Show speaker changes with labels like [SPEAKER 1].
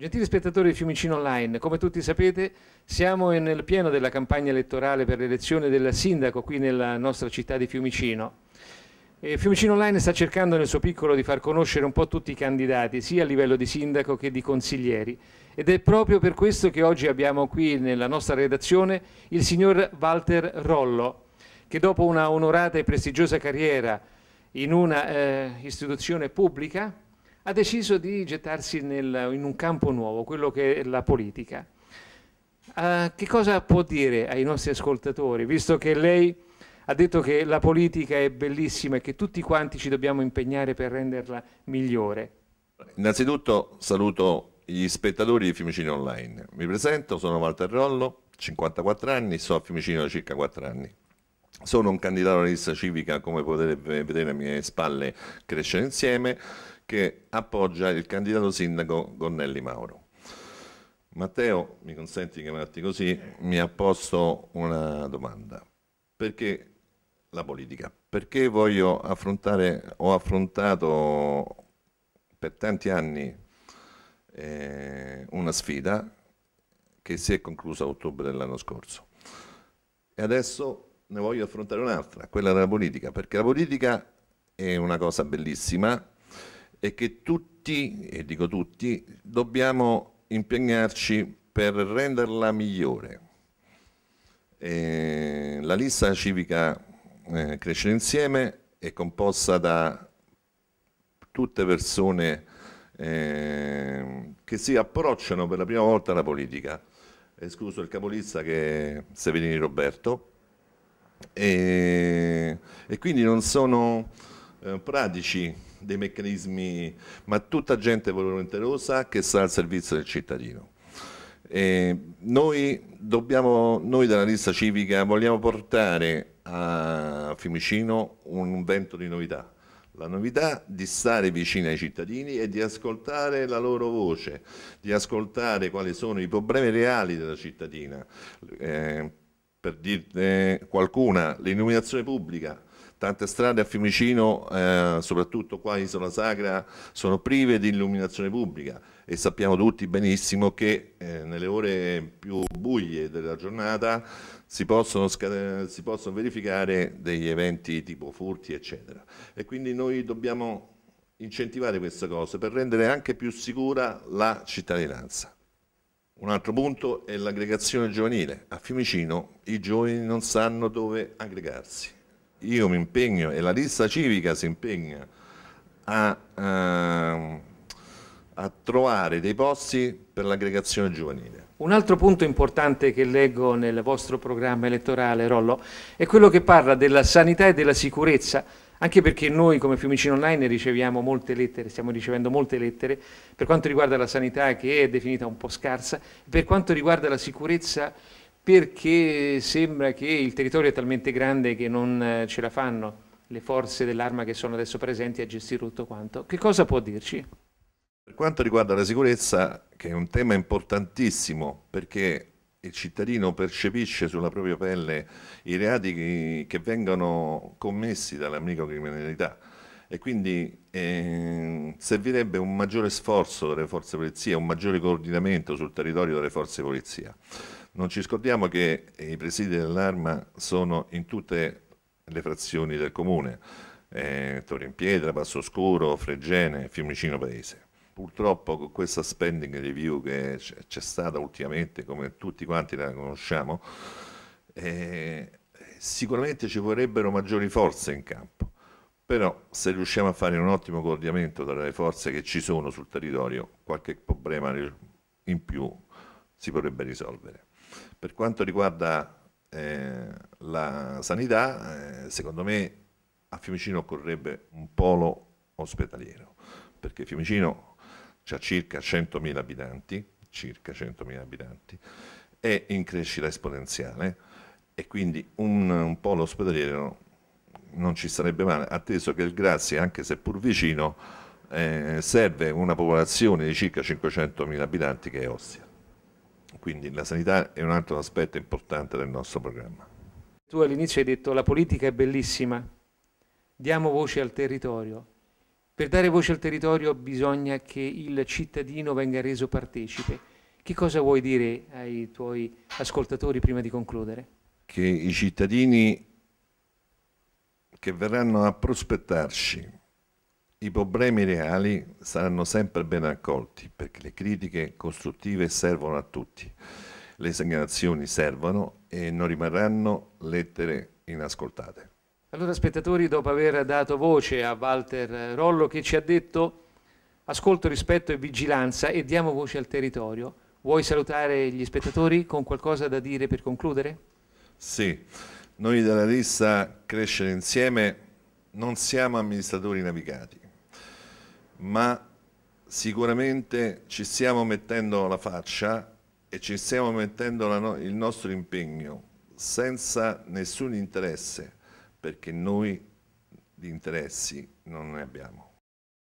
[SPEAKER 1] Gentili spettatori di Fiumicino Online, come tutti sapete siamo nel pieno della campagna elettorale per l'elezione del sindaco qui nella nostra città di Fiumicino. E Fiumicino Online sta cercando nel suo piccolo di far conoscere un po' tutti i candidati, sia a livello di sindaco che di consiglieri. Ed è proprio per questo che oggi abbiamo qui nella nostra redazione il signor Walter Rollo, che dopo una onorata e prestigiosa carriera in una eh, istituzione pubblica, ha deciso di gettarsi nel, in un campo nuovo, quello che è la politica. Uh, che cosa può dire ai nostri ascoltatori, visto che lei ha detto che la politica è bellissima e che tutti quanti ci dobbiamo impegnare per renderla migliore?
[SPEAKER 2] Innanzitutto saluto gli spettatori di Fiumicino Online. Mi presento, sono Walter Rollo, 54 anni, sto a Fiumicino da circa 4 anni. Sono un candidato alla lista civica, come potete vedere alle mie spalle, Crescere Insieme, che appoggia il candidato sindaco Gonnelli Mauro. Matteo, mi consenti di chiamarti così, mi ha posto una domanda. Perché la politica? Perché voglio affrontare, ho affrontato per tanti anni eh, una sfida che si è conclusa a ottobre dell'anno scorso. E adesso ne voglio affrontare un'altra, quella della politica, perché la politica è una cosa bellissima e che tutti, e dico tutti, dobbiamo impegnarci per renderla migliore. E la lista civica eh, Crescere Insieme è composta da tutte persone eh, che si approcciano per la prima volta alla politica, escluso il capolista che è Severini Roberto, e, e quindi non sono eh, pratici dei meccanismi, ma tutta gente volontarosa che sta al servizio del cittadino. Noi, dobbiamo, noi, della lista civica vogliamo portare a Fiumicino un vento di novità, la novità di stare vicino ai cittadini e di ascoltare la loro voce, di ascoltare quali sono i problemi reali della cittadina. Eh, per dirne qualcuna, l'illuminazione pubblica, tante strade a Fiumicino, eh, soprattutto qua in Isola sacra, sono prive di illuminazione pubblica e sappiamo tutti benissimo che eh, nelle ore più buie della giornata si possono, si possono, verificare degli eventi tipo furti, eccetera. E quindi noi dobbiamo incentivare queste cose per rendere anche più sicura la cittadinanza. Un altro punto è l'aggregazione giovanile. A Fiumicino i giovani non sanno dove aggregarsi. Io mi impegno e la lista civica si impegna a, a, ehm, a trovare dei posti per l'aggregazione giovanile.
[SPEAKER 1] Un altro punto importante che leggo nel vostro programma elettorale, Rollo, è quello che parla della sanità e della sicurezza anche perché noi come Fiumicino Online riceviamo molte lettere, stiamo ricevendo molte lettere per quanto riguarda la sanità che è definita un po' scarsa, per quanto riguarda la sicurezza perché sembra che il territorio è talmente grande che non eh, ce la fanno le forze dell'arma che sono adesso presenti a gestire tutto quanto. Che cosa può dirci?
[SPEAKER 2] Per quanto riguarda la sicurezza, che è un tema importantissimo, perché il cittadino percepisce sulla propria pelle i reati che, che vengono commessi dalla microcriminalità e quindi eh, servirebbe un maggiore sforzo delle forze di polizia, un maggiore coordinamento sul territorio delle forze di polizia. Non ci scordiamo che i presidi dell'arma sono in tutte le frazioni del comune, eh, Torre in Pietra, Passo Scuro, Fregene, Fiumicino Paese purtroppo con questa spending review che c'è stata ultimamente, come tutti quanti la conosciamo, eh, sicuramente ci vorrebbero maggiori forze in campo, però se riusciamo a fare un ottimo coordinamento tra le forze che ci sono sul territorio, qualche problema in più si potrebbe risolvere. Per quanto riguarda eh, la sanità, eh, secondo me a Fiumicino occorrerebbe un polo ospedaliero, perché Fiumicino cioè circa 100.000 abitanti, circa 100.000 abitanti, è in crescita esponenziale e quindi un, un polo ospedaliero non ci sarebbe male, atteso che il Grazia, anche se pur vicino, eh, serve una popolazione di circa 500.000 abitanti che è Ostia. Quindi la sanità è un altro aspetto importante del nostro programma.
[SPEAKER 1] Tu all'inizio hai detto la politica è bellissima, diamo voce al territorio, per dare voce al territorio bisogna che il cittadino venga reso partecipe. Che cosa vuoi dire ai tuoi ascoltatori prima di concludere?
[SPEAKER 2] Che i cittadini che verranno a prospettarci i problemi reali saranno sempre ben accolti perché le critiche costruttive servono a tutti, le segnalazioni servono e non rimarranno lettere inascoltate.
[SPEAKER 1] Allora spettatori, dopo aver dato voce a Walter Rollo che ci ha detto ascolto, rispetto e vigilanza e diamo voce al territorio, vuoi salutare gli spettatori con qualcosa da dire per concludere?
[SPEAKER 2] Sì, noi della lista Crescere Insieme non siamo amministratori navigati, ma sicuramente ci stiamo mettendo la faccia e ci stiamo mettendo no il nostro impegno senza nessun interesse perché noi di interessi non ne abbiamo.